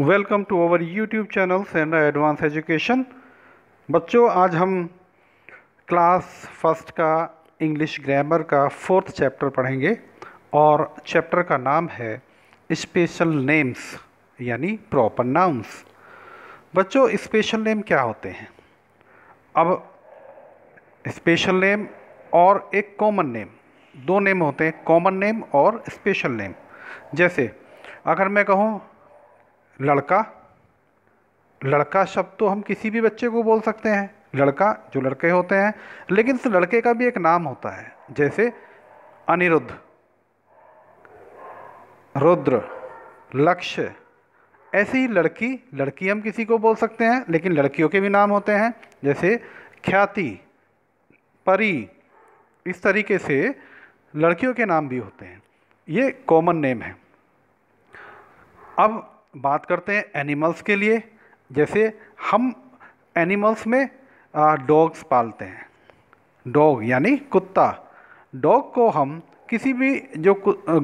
Welcome to our YouTube channel सेंडा advance education बच्चों आज हम क्लास फर्स्ट का इंग्लिश ग्रामर का फोर्थ चैप्टर पढ़ेंगे और चैप्टर का नाम है स्पेशल नेम्स यानी प्रॉपर नाउंस बच्चों स्पेशल नेम क्या होते हैं अब स्पेशल नेम और एक कॉमन नेम दो नेम होते हैं कॉमन नेम और स्पेशल नेम जैसे अगर मैं कहूँ लड़का लड़का शब्द तो हम किसी भी बच्चे को बोल सकते हैं लड़का जो लड़के होते हैं लेकिन इस लड़के का भी एक नाम होता है जैसे अनिरुद्ध रुद्र लक्ष्य ऐसी लड़की लड़की हम किसी को बोल सकते हैं लेकिन लड़कियों के भी नाम होते हैं जैसे ख्याति परी इस तरीके से लड़कियों के नाम भी होते हैं ये कॉमन नेम है अब बात करते हैं एनिमल्स के लिए जैसे हम एनिमल्स में डॉग्स पालते हैं डॉग यानी कुत्ता डॉग को हम किसी भी जो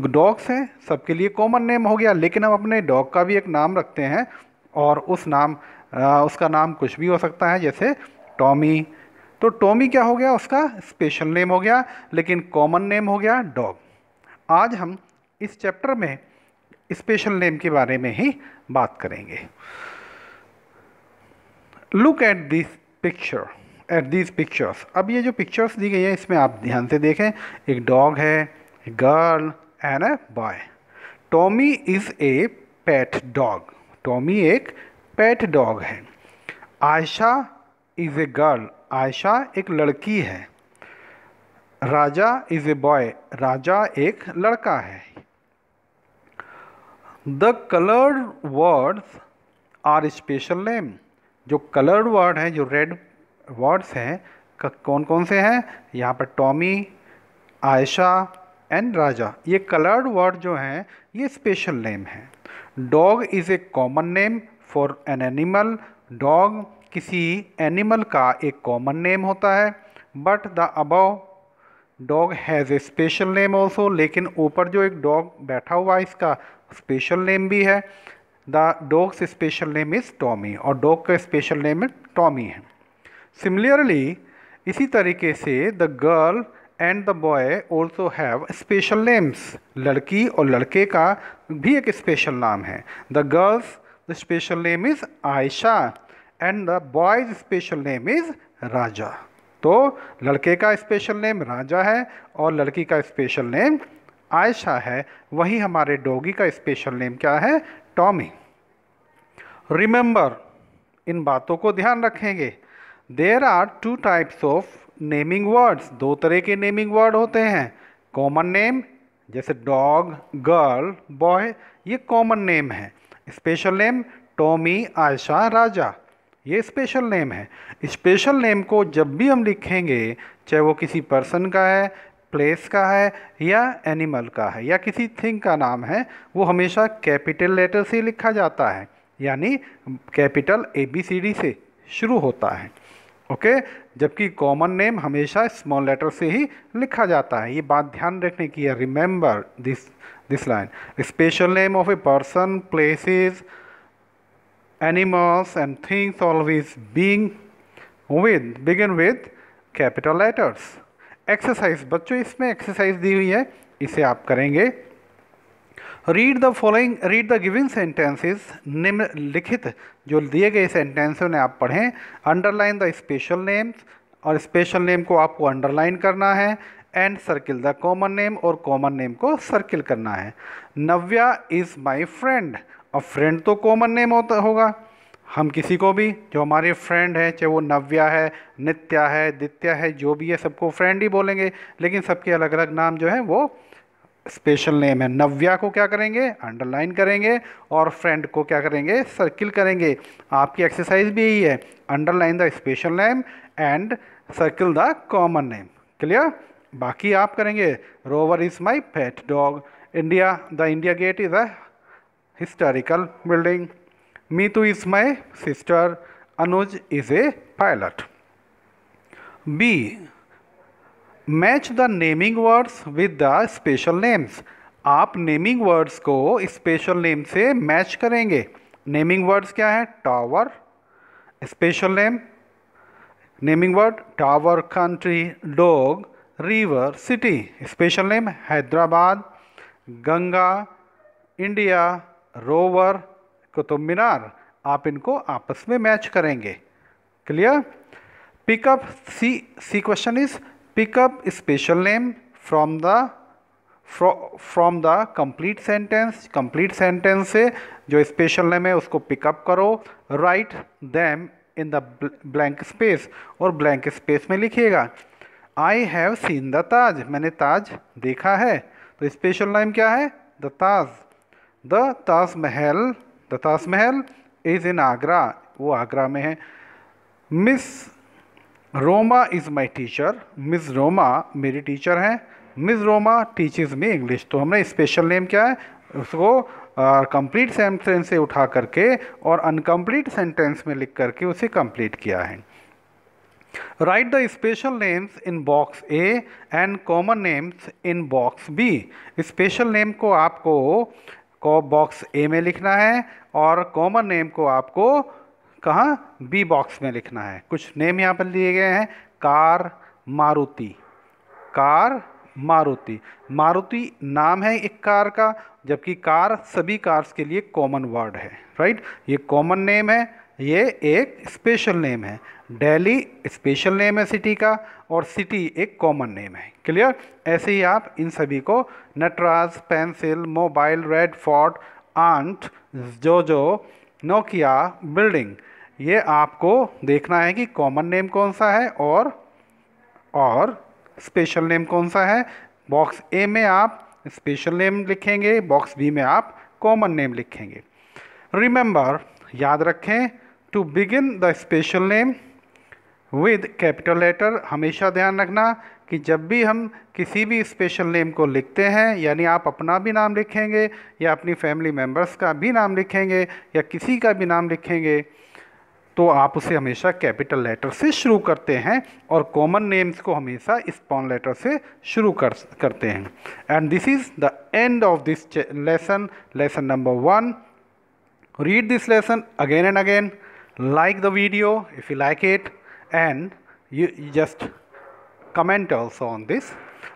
डॉग्स हैं सबके लिए कॉमन नेम हो गया लेकिन हम अपने डॉग का भी एक नाम रखते हैं और उस नाम उसका नाम कुछ भी हो सकता है जैसे टॉमी तो टॉमी क्या हो गया उसका स्पेशल नेम हो गया लेकिन कॉमन नेम हो गया डॉग आज हम इस चैप्टर में स्पेशल नेम के बारे में ही बात करेंगे look at this picture at this pictures अब ये जो पिक्चर्स दी गई है इसमें आप ध्यान से देखें एक डॉग है girl and a boy Tommy is a pet dog Tommy एक पैट डॉग है Ayesha is a girl Ayesha एक लड़की है राजा इज़ ए बॉय राजा एक लड़का है the coloured words are special name जो कलर्ड वर्ड हैं जो रेड वर्ड्स हैं कौन कौन से हैं यहाँ पर टॉमी आयशा एंड राजा ये कलर्ड वर्ड जो हैं ये स्पेशल नेम है dog is a common name for an animal dog किसी एनिमल का एक कॉमन नेम होता है but the above dog has a special name also लेकिन ऊपर जो एक डॉग बैठा हुआ है इसका स्पेशल नेम भी है the dog's special name is Tommy और डॉग का स्पेशल नेम टॉमी है सिमिलरली इसी तरीके से the girl and the boy also have special names लड़की और लड़के का भी एक स्पेशल नाम है the girl's the special name is Ayesha and the boy's special name is Raja तो लड़के का स्पेशल नेम राजा है और लड़की का स्पेशल नेम आयशा है वही हमारे डॉगी का स्पेशल नेम क्या है टॉमी रिमेंबर इन बातों को ध्यान रखेंगे there are two types of naming words दो तरह के नेमिंग वर्ड होते हैं कॉमन नेम जैसे डॉग गर्ल बॉय ये कॉमन नेम है special name Tommy Ayesha Raja ये स्पेशल नेम है स्पेशल नेम को जब भी हम लिखेंगे चाहे वो किसी पर्सन का है प्लेस का है या एनिमल का है या किसी थिंग का नाम है वो हमेशा कैपिटल लेटर से लिखा जाता है यानी capital A B C D से शुरू होता है ओके जबकि कॉमन नेम हमेशा स्मॉल लेटर से ही लिखा जाता है ये बात ध्यान रखने की है remember this this line special name of a person places animals and things always being with begin with capital letters exercise बच्चों इसमें एक्सरसाइज दी हुई है इसे आप करेंगे read the following read the giving sentences निम्नलिखित जो दिए गए सेंटेंस उन्हें आप पढ़ें अंडरलाइन द स्पेशल नेम्स और स्पेशल नेम को आपको अंडरलाइन करना है and circle the common name और कॉमन नेम को सर्किल करना है नव्या इज़ माई फ्रेंड और फ्रेंड तो कॉमन नेम होता होगा हम किसी को भी जो हमारे फ्रेंड हैं चाहे वो नव्या है नित्या है दित्या है जो भी है सबको फ्रेंड ही बोलेंगे लेकिन सबके अलग अलग नाम जो है वो स्पेशल नेम है नव्या को क्या करेंगे अंडरलाइन करेंगे और फ्रेंड को क्या करेंगे सर्किल करेंगे आपकी एक्सरसाइज भी यही है underline the special name and circle the common name clear बाकी आप करेंगे Rover is my pet dog India the India Gate is a historical building Mitu is my sister. Anuj is a pilot. B. Match the naming words with the special names. आप naming words को special name से match करेंगे naming words क्या है tower special name naming word tower country dog river city special name Hyderabad Ganga India Rover Qutub तो मीनार आप इनको आपस में मैच करेंगे clear pick up see see question is pick up special name from the from the complete sentence complete sentence से जो special name है उसको पिकअप करो write them in the blank space और ब्लैंक स्पेस में लिखिएगा I have seen the Taj मैंने ताज देखा है तो स्पेशल नेम क्या है द ताज द ताज महल तथास महल इज़ इन आगरा वो आगरा में है Miss Roma is my teacher Miss Roma मेरी टीचर हैं Miss Roma teachers me English तो हमने स्पेशल नेम क्या है उसको कंप्लीट सेंटेंस से उठा करके और अनकम्प्लीट सेंटेंस में लिख करके उसे कंप्लीट किया है write the special names in box A and common names in box B special name को आपको को बॉक्स ए में लिखना है और कॉमन नेम को आपको कहाँ बी बॉक्स में लिखना है कुछ नेम यहाँ पर लिए गए हैं कार मारुति कार मारुति मारुति नाम है एक कार का जबकि कार सभी कार्स के लिए कॉमन वर्ड है राइट ये कॉमन नेम है ये एक स्पेशल नेम है दिल्ली स्पेशल नेम है सिटी का और सिटी एक कॉमन नेम है क्लियर ऐसे ही आप इन सभी को Natraj pencil mobile Red Fort ant जो जो नोकिया बिल्डिंग ये आपको देखना है कि कॉमन नेम कौन सा है और और स्पेशल नेम कौन सा है बॉक्स ए में आप स्पेशल नेम लिखेंगे बॉक्स बी में आप कॉमन नेम लिखेंगे रिमेंबर याद रखें to begin the special name with capital letter हमेशा ध्यान रखना कि जब भी हम किसी भी स्पेशल नेम को लिखते हैं यानी आप अपना भी नाम लिखेंगे या अपनी फैमिली मेम्बर्स का भी नाम लिखेंगे या किसी का भी नाम लिखेंगे तो आप उसे हमेशा कैपिटल लेटर से शुरू करते हैं और कॉमन नेम्स को हमेशा स्पॉन लेटर से शुरू कर करते हैं and this is the end of this lesson lesson number one read this lesson again and again like the video if you like it and you, you just comment also on this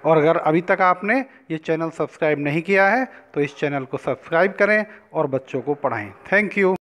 और अगर अभी तक आपने ये channel subscribe नहीं किया है तो इस चैनल को सब्सक्राइब करें और बच्चों को पढ़ाएं थैंक यू